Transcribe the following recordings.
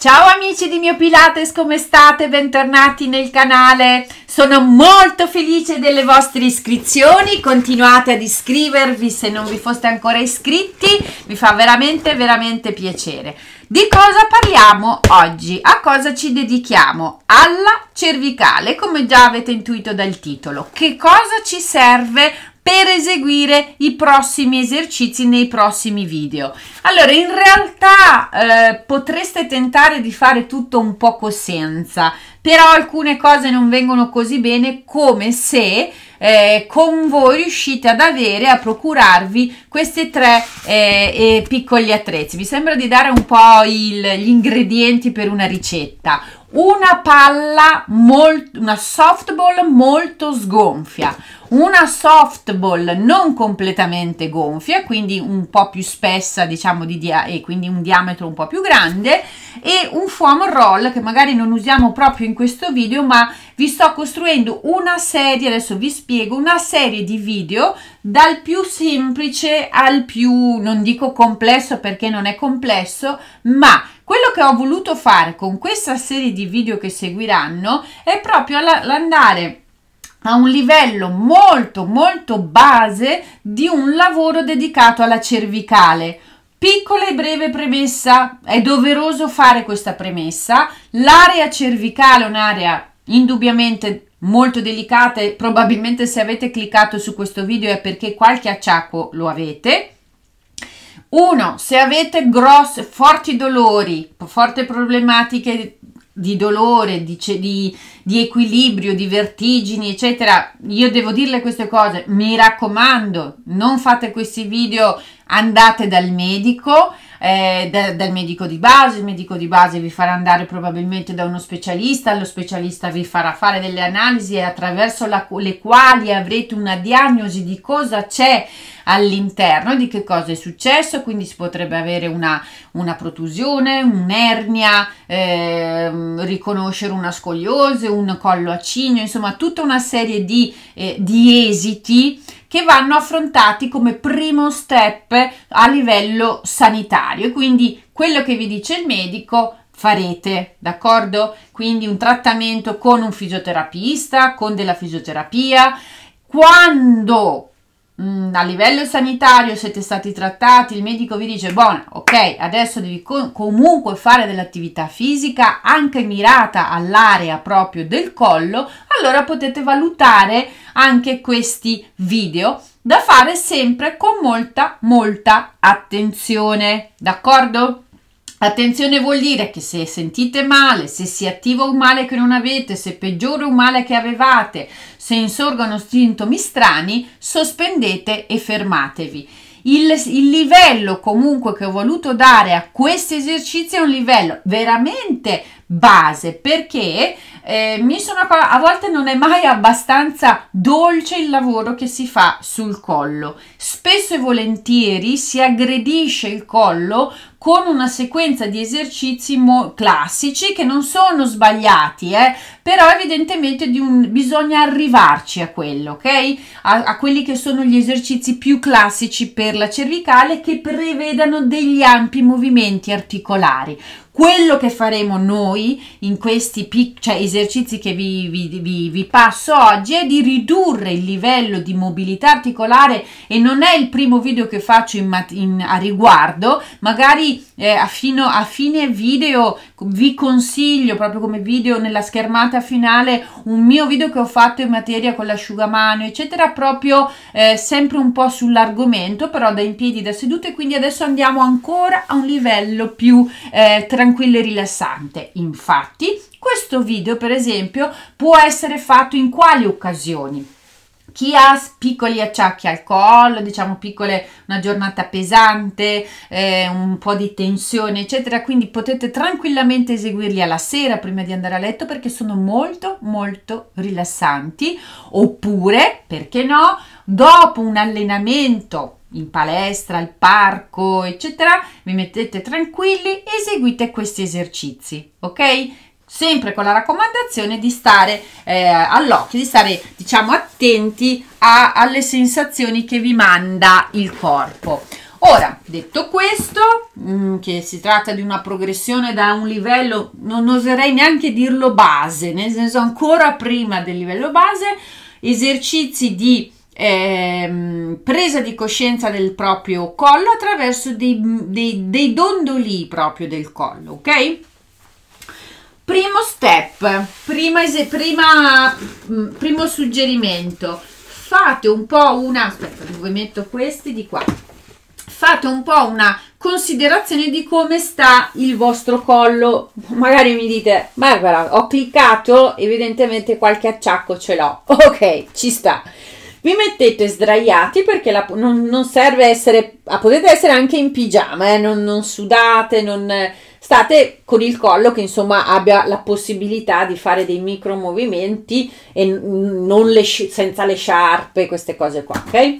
Ciao amici di mio Pilates, come state? Bentornati nel canale. Sono molto felice delle vostre iscrizioni. Continuate ad iscrivervi se non vi foste ancora iscritti, mi fa veramente veramente piacere. Di cosa parliamo oggi? A cosa ci dedichiamo? Alla cervicale, come già avete intuito dal titolo. Che cosa ci serve per eseguire i prossimi esercizi nei prossimi video. Allora, in realtà eh, potreste tentare di fare tutto un poco senza, però alcune cose non vengono così bene come se eh, con voi riuscite ad avere, a procurarvi questi tre eh, piccoli attrezzi. Mi sembra di dare un po' il, gli ingredienti per una ricetta una palla, molto, una softball molto sgonfia, una softball non completamente gonfia, quindi un po' più spessa, diciamo, di e quindi un diametro un po' più grande, e un foam roll che magari non usiamo proprio in questo video, ma vi sto costruendo una serie, adesso vi spiego, una serie di video dal più semplice al più, non dico complesso perché non è complesso, ma quello che ho voluto fare con questa serie di video che seguiranno è proprio l'andare a un livello molto molto base di un lavoro dedicato alla cervicale. Piccola e breve premessa, è doveroso fare questa premessa. L'area cervicale è un'area indubbiamente molto delicata e probabilmente se avete cliccato su questo video è perché qualche acciacco lo avete. Uno, se avete grossi, forti dolori, forti problematiche di dolore, di, di, di, equilibrio, di vertigini, eccetera, io devo dirle queste cose. Mi raccomando, non fate questi video, andate dal medico eh, da, dal medico di base, il medico di base vi farà andare probabilmente da uno specialista, lo specialista vi farà fare delle analisi attraverso la, le quali avrete una diagnosi di cosa c'è all'interno, di che cosa è successo, quindi si potrebbe avere una, una protusione, un'ernia, eh, riconoscere una scoliosi, un collo a cigno, insomma tutta una serie di, eh, di esiti che vanno affrontati come primo step a livello sanitario. Quindi quello che vi dice il medico farete, d'accordo? Quindi un trattamento con un fisioterapista, con della fisioterapia. Quando Mm, a livello sanitario siete stati trattati, il medico vi dice buona, ok, adesso devi co comunque fare dell'attività fisica anche mirata all'area proprio del collo, allora potete valutare anche questi video da fare sempre con molta molta attenzione, d'accordo? Attenzione vuol dire che se sentite male, se si attiva un male che non avete, se peggiora un male che avevate, se insorgono sintomi strani, sospendete e fermatevi. Il, il, livello comunque che ho voluto dare a questi esercizi è un livello veramente base perché eh, mi sono a volte non è mai abbastanza dolce il lavoro che si fa sul collo spesso e volentieri si aggredisce il collo con una sequenza di esercizi classici che non sono sbagliati, eh? però evidentemente un, bisogna arrivarci a quello, ok? A, a, quelli che sono gli esercizi più classici per la cervicale che prevedano degli ampi movimenti articolari quello che faremo noi in questi pic- cioè esercizi che vi, vi, vi, vi, passo oggi è di ridurre il livello di mobilità articolare e non è il primo video che faccio in, in, a riguardo, magari eh, a, fino, a fine video vi consiglio proprio come video nella schermata finale un mio video che ho fatto in materia con l'asciugamano eccetera proprio eh, sempre un po' sull'argomento però da in piedi da seduto e quindi adesso andiamo ancora a un livello più eh, tranquillo e rilassante infatti questo video per esempio può essere fatto in quali occasioni chi ha piccoli acciacchi al collo, diciamo piccole, una giornata pesante, eh, un po' di tensione, eccetera, quindi potete tranquillamente eseguirli alla sera prima di andare a letto perché sono molto molto rilassanti, oppure, perché no, dopo un allenamento in palestra, al parco, eccetera, vi mettete tranquilli, eseguite questi esercizi, ok? sempre con la raccomandazione di stare eh, all'occhio, di stare diciamo attenti a, alle sensazioni che vi manda il corpo. Ora, detto questo, mm, che si tratta di una progressione da un livello, non oserei neanche dirlo base, nel senso ancora prima del livello base, esercizi di eh, presa di coscienza del proprio collo attraverso dei, dei, dei dondoli proprio del collo, ok? primo step, prima, prima, mm, primo suggerimento, fate un po' una, aspetta, dove metto questi di qua, fate un po' una considerazione di come sta il vostro collo. Magari mi dite, guarda ho cliccato, evidentemente qualche acciacco ce l'ho. Ok, ci sta. Vi mettete sdraiati perché la, non, non, serve essere, ah, potete essere anche in pigiama, eh, non, non, sudate, non, state con il collo che insomma abbia la possibilità di fare dei micro movimenti e le, senza le sciarpe, queste cose qua, ok?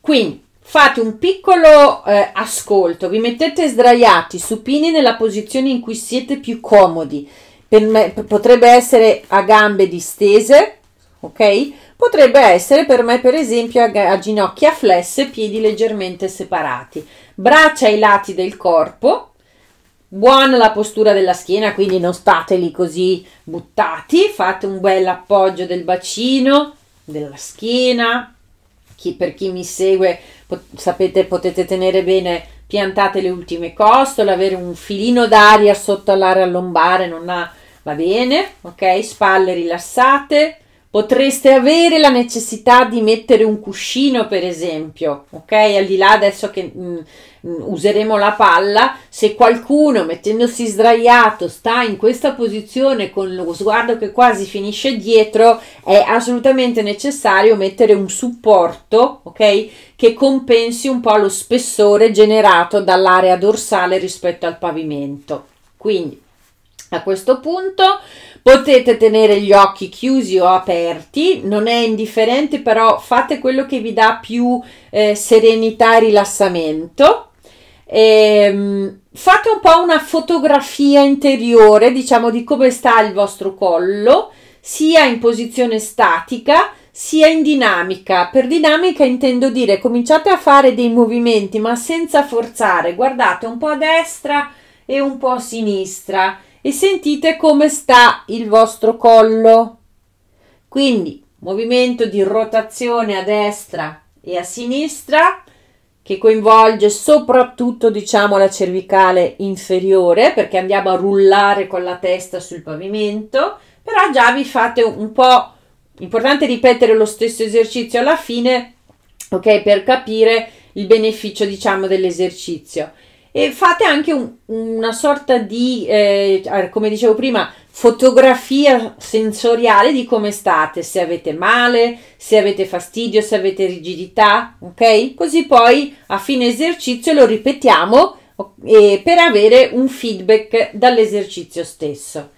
Quindi fate un piccolo eh, ascolto, vi mettete sdraiati, supini nella posizione in cui siete più comodi, me, potrebbe essere a gambe distese ok? Potrebbe essere per me per esempio a, a ginocchia flesse, piedi leggermente separati, braccia ai lati del corpo, buona la postura della schiena, quindi non state lì così buttati, fate un bel appoggio del bacino, della schiena, chi, per chi mi segue pot- sapete potete tenere bene piantate le ultime costole, avere un filino d'aria sotto all'area lombare non ha, va bene, ok? Spalle rilassate, Potreste avere la necessità di mettere un cuscino, per esempio, ok? Al di là adesso che mh, mm, mm, useremo la palla, se qualcuno mettendosi sdraiato sta in questa posizione con lo sguardo che quasi finisce dietro, è assolutamente necessario mettere un supporto, ok? Che compensi un po' lo spessore generato dall'area dorsale rispetto al pavimento. Quindi a questo punto Potete tenere gli occhi chiusi o aperti, non è indifferente, però fate quello che vi dà più eh, serenità e rilassamento. E, ehm, fate un po' una fotografia interiore, diciamo, di come sta il vostro collo, sia in posizione statica sia in dinamica. Per dinamica intendo dire cominciate a fare dei movimenti ma senza forzare, guardate un po' a destra e un po' a sinistra e sentite come sta il vostro collo. Quindi movimento di rotazione a destra e a sinistra che coinvolge soprattutto diciamo la cervicale inferiore perché andiamo a rullare con la testa sul pavimento, però già vi fate un po' importante ripetere lo stesso esercizio alla fine, ok, per capire il beneficio diciamo dell'esercizio e fate anche un, una sorta di, eh, ah, come dicevo prima, fotografia sensoriale di come state, se avete male, se avete fastidio, se avete rigidità, ok? Così poi a fine esercizio lo ripetiamo eh, per avere un feedback dall'esercizio stesso.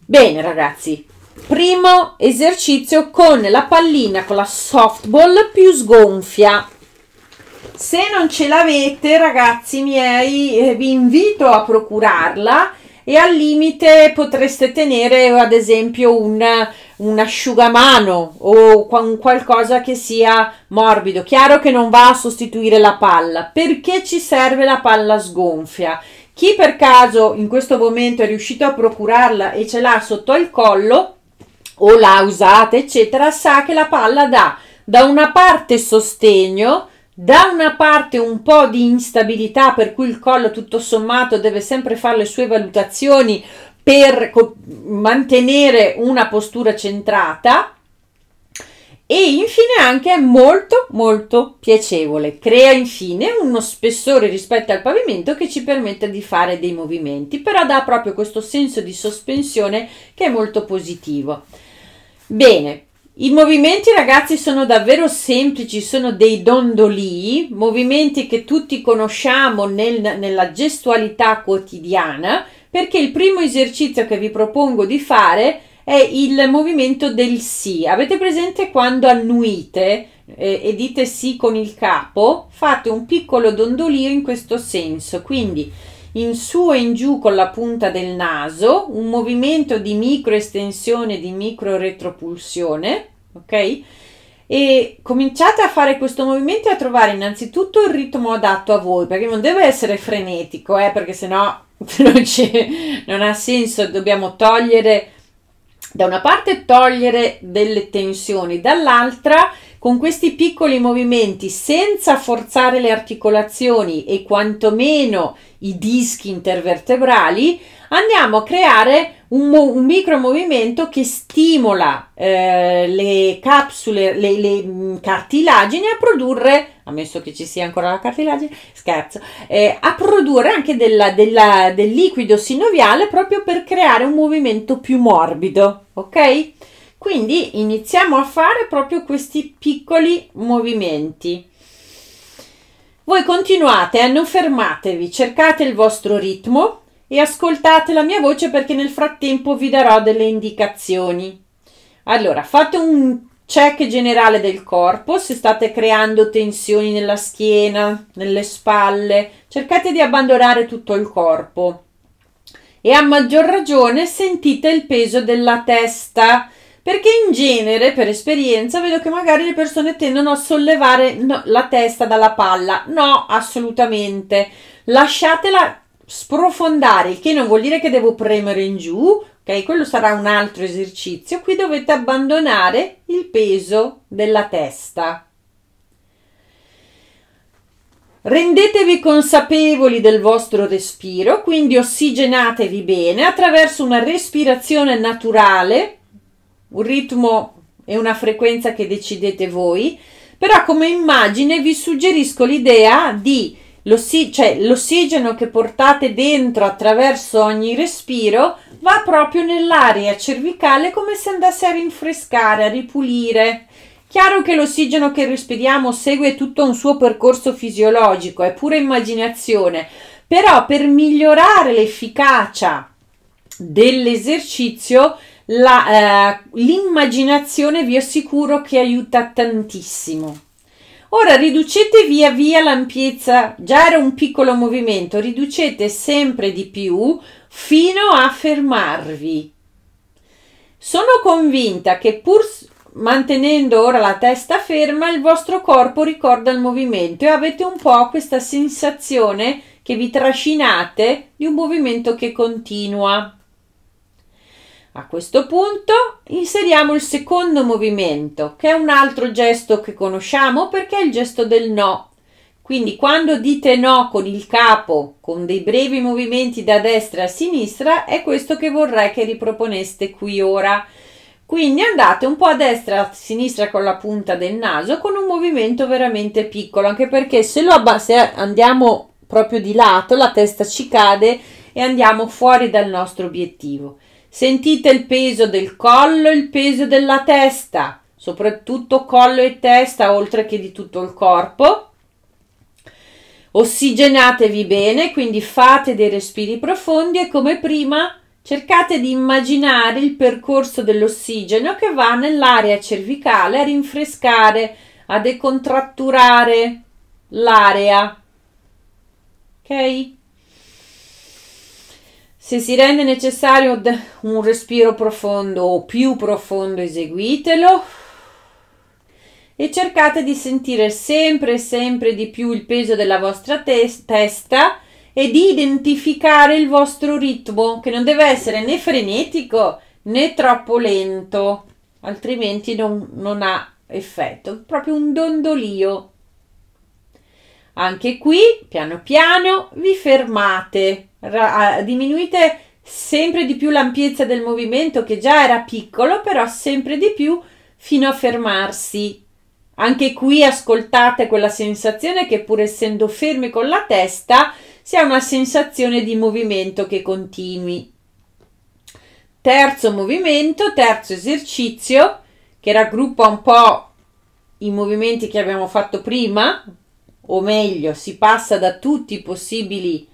Bene ragazzi, primo esercizio con la pallina con la softball più sgonfia se non ce l'avete ragazzi miei eh, vi invito a procurarla e al limite potreste tenere ad esempio un, un asciugamano o un qualcosa che sia morbido. Chiaro che non va a sostituire la palla. Perché ci serve la palla sgonfia? Chi per caso in questo momento è riuscito a procurarla e ce l'ha sotto al collo o l'ha usata, eccetera, sa che la palla dà da una parte sostegno da una parte un po' di instabilità per cui il collo tutto sommato deve sempre fare le sue valutazioni per co- mantenere una postura centrata e infine anche è molto molto piacevole crea infine uno spessore rispetto al pavimento che ci permette di fare dei movimenti però dà proprio questo senso di sospensione che è molto positivo bene i movimenti ragazzi sono davvero semplici, sono dei dondolii, movimenti che tutti conosciamo nel, nella gestualità quotidiana, perché il primo esercizio che vi propongo di fare è il movimento del sì. Avete presente quando annuite eh, e dite sì con il capo? Fate un piccolo dondolio in questo senso, quindi in su e in giù con la punta del naso, un movimento di micro estensione, di micro retropulsione, ok? E cominciate a fare questo movimento e a trovare innanzitutto il ritmo adatto a voi, perché non deve essere frenetico, eh, perché sennò non, non ha senso, dobbiamo togliere da una parte togliere delle tensioni, dall'altra con questi piccoli movimenti, senza forzare le articolazioni e quantomeno i dischi intervertebrali, andiamo a creare un, mo- un micromovimento che stimola eh, le capsule, le, le, mm, cartilagini a produrre, ammesso che ci sia ancora la cartilagine, scherzo, eh, a produrre anche della, della, del liquido sinoviale proprio per creare un movimento più morbido, ok? Quindi iniziamo a fare proprio questi piccoli movimenti. Voi continuate, eh, non fermatevi, cercate il vostro ritmo e ascoltate la mia voce perché nel frattempo vi darò delle indicazioni. Allora, fate un check generale del corpo, se state creando tensioni nella schiena, nelle spalle, cercate di abbandonare tutto il corpo. E a maggior ragione sentite il peso della testa perché in genere, per esperienza, vedo che magari le persone tendono a sollevare no, la testa dalla palla. No, assolutamente. Lasciatela sprofondare, il che non vuol dire che devo premere in giù, ok? Quello sarà un altro esercizio. Qui dovete abbandonare il peso della testa. Rendetevi consapevoli del vostro respiro, quindi ossigenatevi bene attraverso una respirazione naturale un ritmo e una frequenza che decidete voi, però come immagine vi suggerisco l'idea di cioè, l'ossigeno che portate dentro attraverso ogni respiro va proprio nell'area cervicale come se andasse a rinfrescare, a ripulire. Chiaro che l'ossigeno che respiriamo segue tutto un suo percorso fisiologico, è pura immaginazione, però per migliorare l'efficacia dell'esercizio eh, l'immaginazione eh, vi assicuro che aiuta tantissimo. Ora riducete via via l'ampiezza, già era un piccolo movimento, riducete sempre di più fino a fermarvi. Sono convinta che pur mantenendo ora la testa ferma il vostro corpo ricorda il movimento e avete un po' questa sensazione che vi trascinate di un movimento che continua. A questo punto inseriamo il secondo movimento, che è un altro gesto che conosciamo perché è il gesto del no. Quindi quando dite no con il capo, con dei brevi movimenti da destra a sinistra, è questo che vorrei che riproponeste qui ora. Quindi andate un po' a destra, a sinistra con la punta del naso, con un movimento veramente piccolo, anche perché se, abba- se andiamo proprio di lato, la testa ci cade e andiamo fuori dal nostro obiettivo. Sentite il peso del collo e il peso della testa, soprattutto collo e testa, oltre che di tutto il corpo. Ossigenatevi bene, quindi fate dei respiri profondi e come prima cercate di immaginare il percorso dell'ossigeno che va nell'area cervicale a rinfrescare, a decontratturare l'area. Ok? Se si rende necessario un respiro profondo o più profondo, eseguitelo e cercate di sentire sempre sempre di più il peso della vostra tes- testa e di identificare il vostro ritmo che non deve essere né frenetico né troppo lento, altrimenti non, non ha effetto, proprio un dondolio anche qui, piano piano, vi fermate, diminuite sempre di più l'ampiezza del movimento che già era piccolo, però sempre di più fino a fermarsi. Anche qui ascoltate quella sensazione che pur essendo fermi con la testa, si ha una sensazione di movimento che continui. Terzo movimento, terzo esercizio, che raggruppa un po' i movimenti che abbiamo fatto prima, o meglio, si passa da tutti i possibili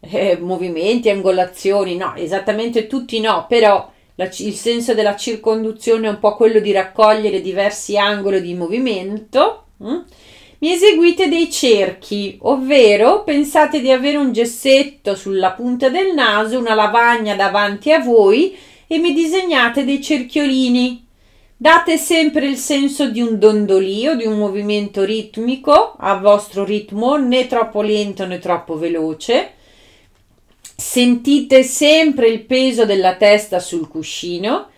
eh, movimenti, angolazioni, no, esattamente tutti no, però la, il senso della circonduzione è un po' quello di raccogliere diversi angoli di movimento. Hm? Mi eseguite dei cerchi, ovvero pensate di avere un gessetto sulla punta del naso, una lavagna davanti a voi e mi disegnate dei cerchiolini Date sempre il senso di un dondolio, di un movimento ritmico a vostro ritmo, né troppo lento né troppo veloce. Sentite sempre il peso della testa sul cuscino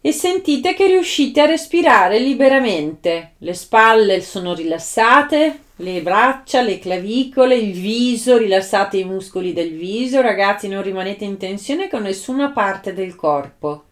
e sentite che riuscite a respirare liberamente. Le spalle sono rilassate, le braccia, le clavicole, il viso, rilassate i muscoli del viso. Ragazzi, non rimanete in tensione con nessuna parte del corpo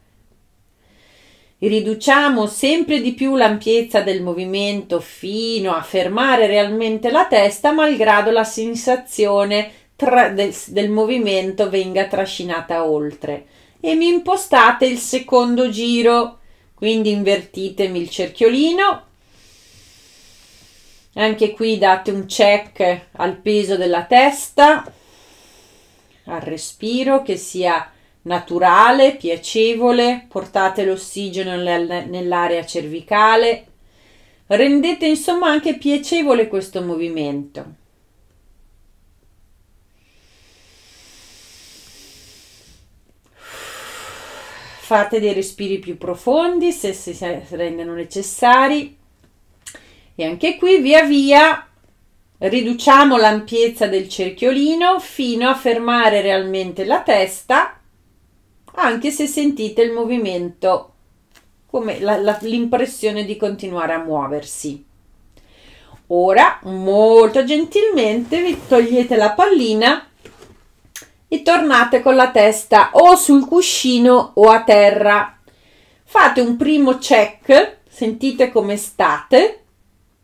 riduciamo sempre di più l'ampiezza del movimento fino a fermare realmente la testa, malgrado la sensazione tra- del, del movimento venga trascinata oltre. E mi impostate il secondo giro, quindi invertitemi il cerchiolino. Anche qui date un check al peso della testa, al respiro che sia naturale, piacevole, portate l'ossigeno nell'area cervicale, rendete insomma anche piacevole questo movimento. Fate dei respiri più profondi se si rendono necessari e anche qui via via riduciamo l'ampiezza del cerchiolino fino a fermare realmente la testa anche se sentite il movimento, come la, la, l'impressione di continuare a muoversi. Ora, molto gentilmente, vi togliete la pallina e tornate con la testa o sul cuscino o a terra. Fate un primo check, sentite come state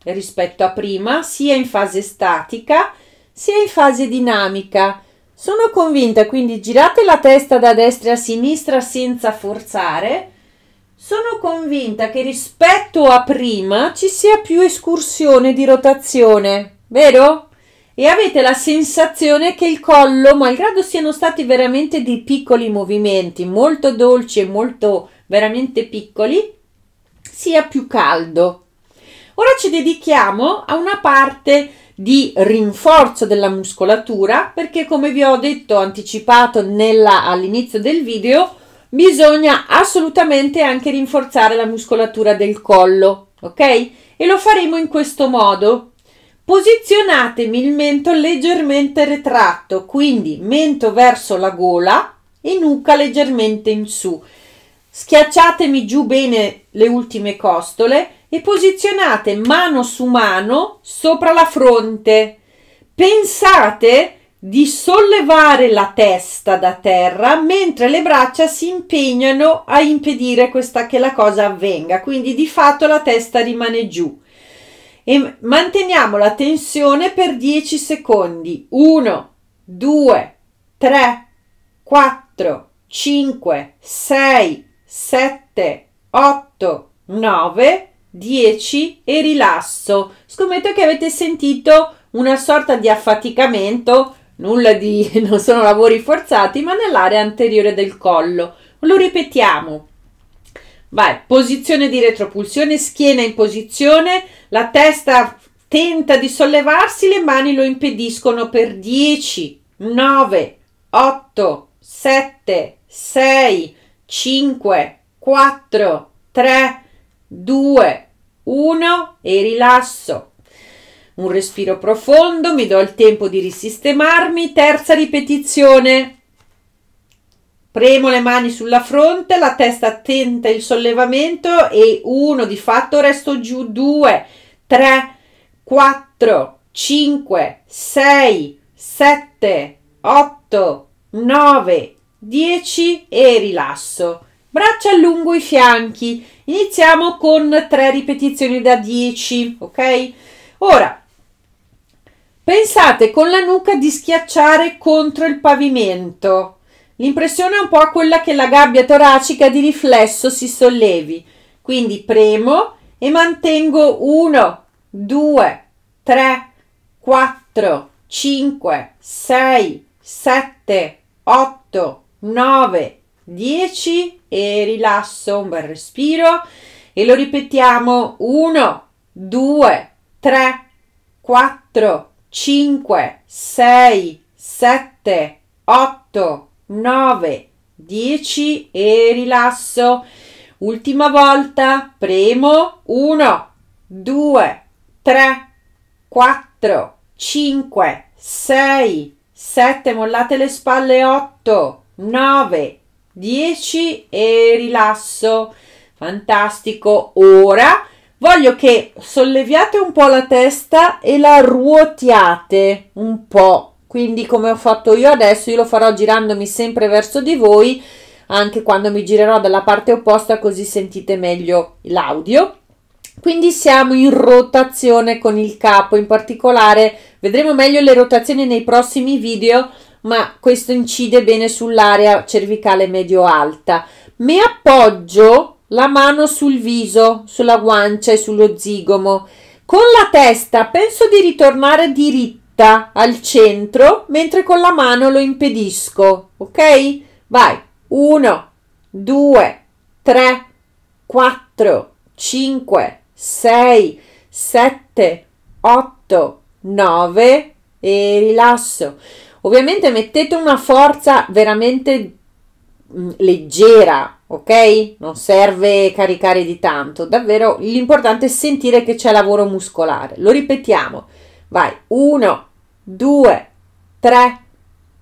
rispetto a prima, sia in fase statica sia in fase dinamica sono convinta, quindi girate la testa da destra a sinistra senza forzare. Sono convinta che rispetto a prima ci sia più escursione di rotazione, vero? E avete la sensazione che il collo, malgrado siano stati veramente dei piccoli movimenti, molto dolci e molto veramente piccoli, sia più caldo. Ora ci dedichiamo a una parte di rinforzo della muscolatura perché come vi ho detto anticipato nella, all'inizio del video bisogna assolutamente anche rinforzare la muscolatura del collo ok e lo faremo in questo modo posizionatemi il mento leggermente retratto quindi mento verso la gola e nuca leggermente in su schiacciatemi giù bene le ultime costole e posizionate mano su mano sopra la fronte. Pensate di sollevare la testa da terra mentre le braccia si impegnano a impedire questa, che la cosa avvenga, quindi di fatto la testa rimane giù. E manteniamo la tensione per 10 secondi. 1, 2, 3, 4, 5, 6, 7, 8, 9 10 e rilasso. Scommetto che avete sentito una sorta di affaticamento, nulla di non sono lavori forzati, ma nell'area anteriore del collo. Lo ripetiamo. Vai, posizione di retropulsione, schiena in posizione, la testa tenta di sollevarsi, le mani lo impediscono per 10, 9, 8, 7, 6, 5, 4, 3, 2, 1 e rilasso. Un respiro profondo, mi do il tempo di risistemarmi. Terza ripetizione. Premo le mani sulla fronte, la testa attenta il sollevamento e 1 di fatto resto giù. 2, 3, 4, 5, 6, 7, 8, 9, 10 e rilasso. Braccia lungo i fianchi. Iniziamo con 3 ripetizioni da 10, ok? Ora, pensate con la nuca di schiacciare contro il pavimento. L'impressione è un po' quella che la gabbia toracica di riflesso si sollevi. Quindi premo e mantengo 1, 2, 3, 4, 5, 6, 7, 8, 9, 10 e rilasso, un bel respiro e lo ripetiamo 1, 2, 3, 4, 5, 6, 7, 8, 9, 10 e rilasso. Ultima volta, premo 1, 2, 3, 4, 5, 6, 7, mollate le spalle 8, 9, 10 10 e rilasso. Fantastico. Ora voglio che solleviate un po' la testa e la ruotiate un po'. Quindi come ho fatto io adesso, io lo farò girandomi sempre verso di voi, anche quando mi girerò dalla parte opposta così sentite meglio l'audio. Quindi siamo in rotazione con il capo, in particolare vedremo meglio le rotazioni nei prossimi video, ma questo incide bene sull'area cervicale medio-alta. Mi appoggio la mano sul viso, sulla guancia e sullo zigomo. Con la testa penso di ritornare diritta al centro, mentre con la mano lo impedisco. Ok? Vai. 1, 2, 3, 4, 5, 6, 7, 8, 9 e rilasso. Ovviamente mettete una forza veramente mm, leggera, ok? Non serve caricare di tanto, davvero l'importante è sentire che c'è lavoro muscolare. Lo ripetiamo. Vai, 1 2 3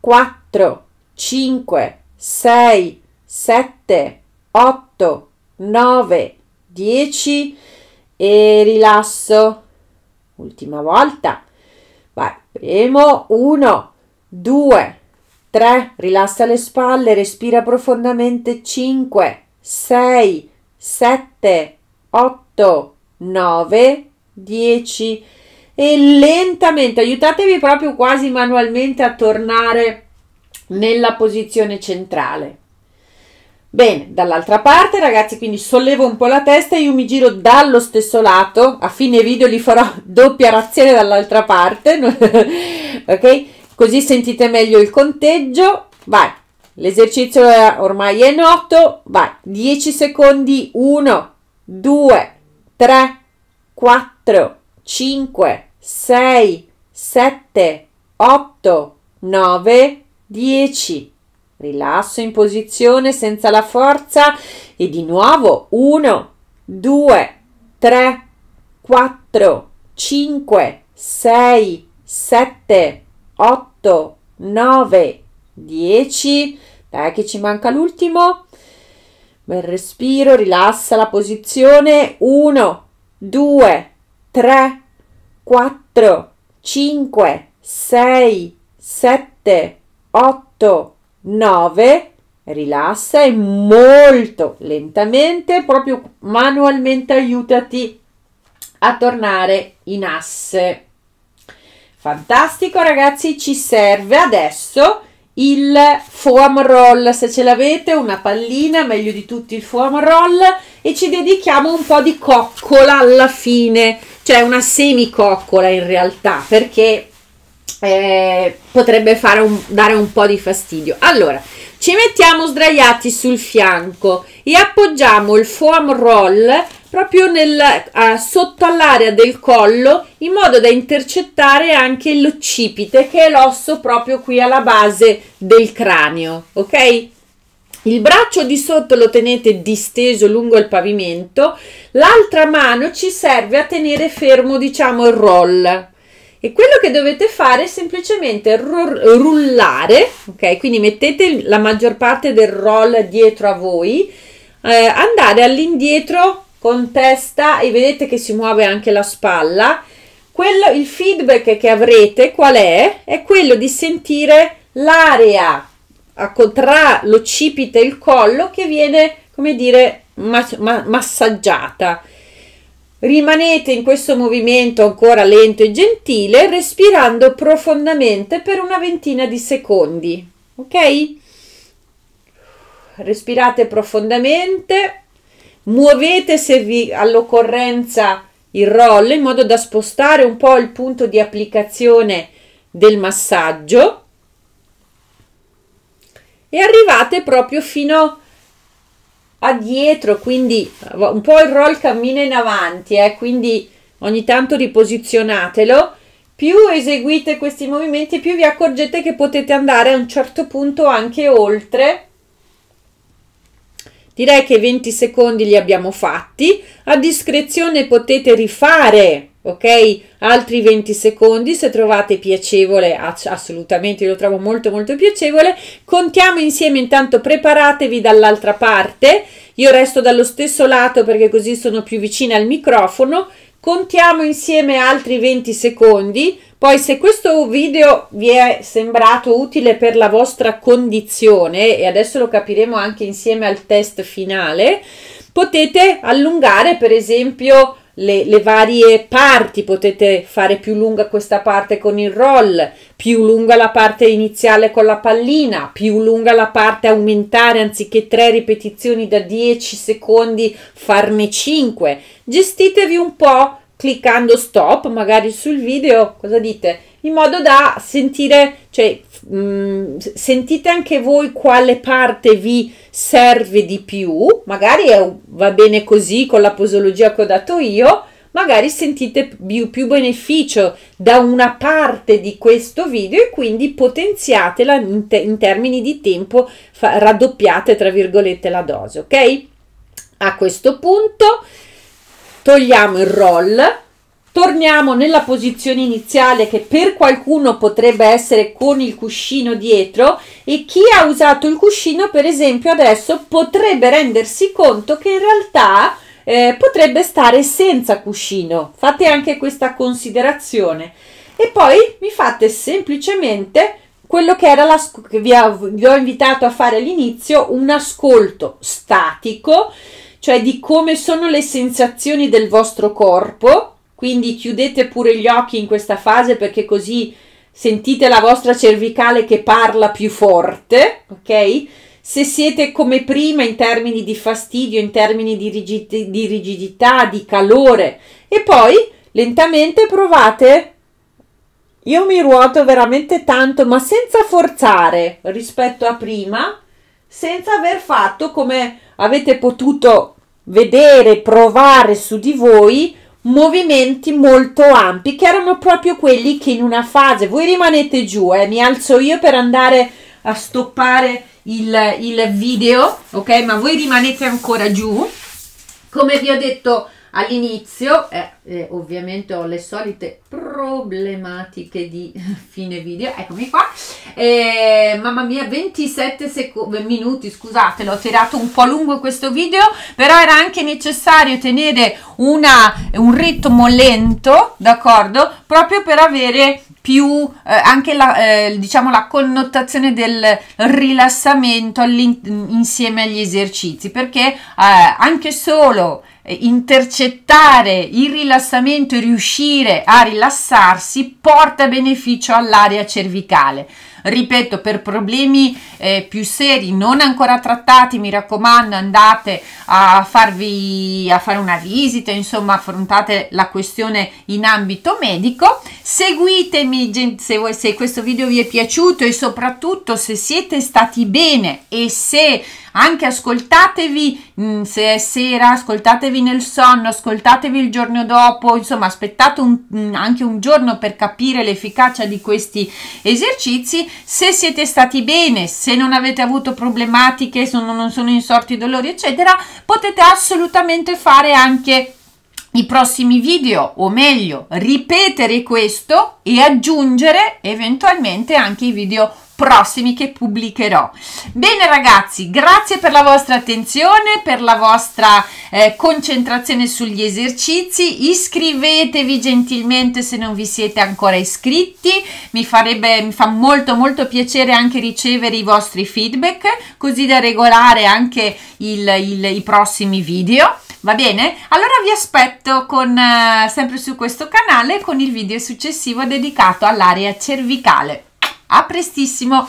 4 5 6 7 8 9 10 e rilasso. Ultima volta. Vai, premo 1 2, 3, rilassa le spalle, respira profondamente, 5, 6, 7, 8, 9, 10 e lentamente aiutatevi proprio quasi manualmente a tornare nella posizione centrale. Bene, dall'altra parte ragazzi, quindi sollevo un po' la testa io mi giro dallo stesso lato, a fine video li farò doppia razione dall'altra parte, ok? così sentite meglio il conteggio. Vai, l'esercizio ormai è noto. Vai, 10 secondi, 1, 2, 3, 4, 5, 6, 7, 8, 9, 10. Rilasso in posizione senza la forza e di nuovo 1, 2, 3, 4, 5, 6, 7, 8, 9, 10. Dai che ci manca l'ultimo. Bel respiro, rilassa la posizione. 1, 2, 3, 4, 5, 6, 7, 8, 9. Rilassa e molto lentamente, proprio manualmente aiutati a tornare in asse. Fantastico ragazzi, ci serve adesso il foam roll, se ce l'avete una pallina, meglio di tutti il foam roll e ci dedichiamo un po' di coccola alla fine, cioè una semicoccola in realtà perché eh, potrebbe fare un, dare un po' di fastidio. Allora, ci mettiamo sdraiati sul fianco e appoggiamo il foam roll proprio nel, uh, sotto all'area del collo in modo da intercettare anche l'occipite che è l'osso proprio qui alla base del cranio ok il braccio di sotto lo tenete disteso lungo il pavimento l'altra mano ci serve a tenere fermo diciamo il roll e quello che dovete fare è semplicemente rullare ok quindi mettete la maggior parte del roll dietro a voi eh, andare all'indietro con testa e vedete che si muove anche la spalla. Quello, il feedback che avrete qual è? È quello di sentire l'area tra l'occipite e il collo che viene, come dire, mas ma massaggiata. Rimanete in questo movimento ancora lento e gentile, respirando profondamente per una ventina di secondi. Ok? Respirate profondamente muovete se vi all'occorrenza il roll in modo da spostare un po' il punto di applicazione del massaggio e arrivate proprio fino a dietro quindi un po' il roll cammina in avanti eh, quindi ogni tanto riposizionatelo più eseguite questi movimenti più vi accorgete che potete andare a un certo punto anche oltre Direi che 20 secondi li abbiamo fatti. A discrezione potete rifare, ok? Altri 20 secondi se trovate piacevole, assolutamente io lo trovo molto molto piacevole. Contiamo insieme, intanto preparatevi dall'altra parte. Io resto dallo stesso lato perché così sono più vicina al microfono Contiamo insieme altri 20 secondi, poi se questo video vi è sembrato utile per la vostra condizione, e adesso lo capiremo anche insieme al test finale, potete allungare per esempio le, le, varie parti, potete fare più lunga questa parte con il roll, più lunga la parte iniziale con la pallina, più lunga la parte aumentare anziché 3 ripetizioni da 10 secondi farne 5. Gestitevi un po' cliccando stop magari sul video, cosa dite? In modo da sentire, cioè mh, mm, sentite anche voi quale parte vi serve di più, magari è, va bene così con la posologia che ho dato io, magari sentite più, più beneficio da una parte di questo video e quindi potenziatela in, te, in termini di tempo, fa, raddoppiate tra virgolette la dose, ok? A questo punto togliamo il roll, torniamo nella posizione iniziale che per qualcuno potrebbe essere con il cuscino dietro e chi ha usato il cuscino per esempio adesso potrebbe rendersi conto che in realtà eh, potrebbe stare senza cuscino. Fate anche questa considerazione e poi mi fate semplicemente quello che era la, che vi, ha, vi ho invitato a fare all'inizio, un ascolto statico cioè di come sono le sensazioni del vostro corpo. Quindi chiudete pure gli occhi in questa fase perché così sentite la vostra cervicale che parla più forte, ok? Se siete come prima in termini di fastidio, in termini di, rigid- di rigidità, di calore e poi lentamente provate io mi ruoto veramente tanto, ma senza forzare rispetto a prima, senza aver fatto come avete potuto vedere, provare su di voi movimenti molto ampi che erano proprio quelli che in una fase voi rimanete giù eh, mi alzo io per andare a stoppare il, il video ok ma voi rimanete ancora giù come vi ho detto All'inizio, eh, eh, ovviamente ho le solite problematiche di fine video, eccomi qua, eh, mamma mia 27 eh, minuti, scusate, l'ho tirato un po' lungo questo video, però era anche necessario tenere una, un ritmo lento, d'accordo, proprio per avere più eh, anche la, eh, diciamo la connotazione del rilassamento insieme agli esercizi perché eh, anche solo eh, intercettare il rilassamento e riuscire a rilassarsi porta beneficio all'area cervicale ripeto per problemi eh, più seri non ancora trattati mi raccomando andate a farvi a fare una visita insomma affrontate la questione in ambito medico seguitemi se, voi, se questo video vi è piaciuto e soprattutto se siete stati bene e se anche ascoltatevi mh, mm, se è sera, ascoltatevi nel sonno, ascoltatevi il giorno dopo, insomma aspettate un, mh, mm, anche un giorno per capire l'efficacia di questi esercizi, se siete stati bene, se non avete avuto problematiche, se non, non sono insorti dolori eccetera, potete assolutamente fare anche i prossimi video o meglio ripetere questo e aggiungere eventualmente anche i video prossimi che pubblicherò. Bene ragazzi, grazie per la vostra attenzione, per la vostra eh, concentrazione sugli esercizi. Iscrivetevi gentilmente se non vi siete ancora iscritti, mi, farebbe, mi fa molto molto piacere anche ricevere i vostri feedback, così da regolare anche il, il, i prossimi video. Va bene? Allora vi aspetto con, eh, sempre su questo canale con il video successivo dedicato all'area cervicale. A prestissimo!